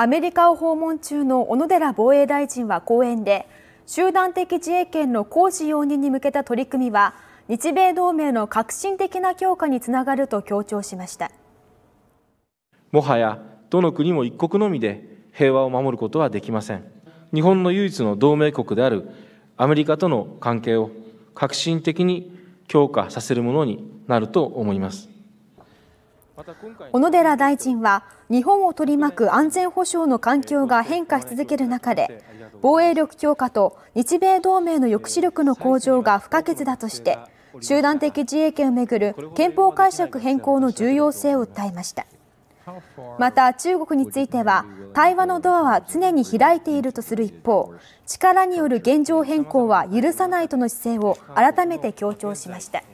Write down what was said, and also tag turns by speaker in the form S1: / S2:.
S1: アメリカを訪問中の小野寺防衛大臣は講演で集団的自衛権の行使容認に向けた取り組みは日米同盟の革新的な強化につながると強調しました
S2: もはやどの国も一国のみで平和を守ることはできません日本の唯一の同盟国であるアメリカとの関係を革新的に強化させるものになると思います
S1: 小野寺大臣は日本を取り巻く安全保障の環境が変化し続ける中で防衛力強化と日米同盟の抑止力の向上が不可欠だとして集団的自衛権をめぐる憲法解釈変更の重要性を訴えましたまた中国については対話のドアは常に開いているとする一方力による現状変更は許さないとの姿勢を改めて強調しました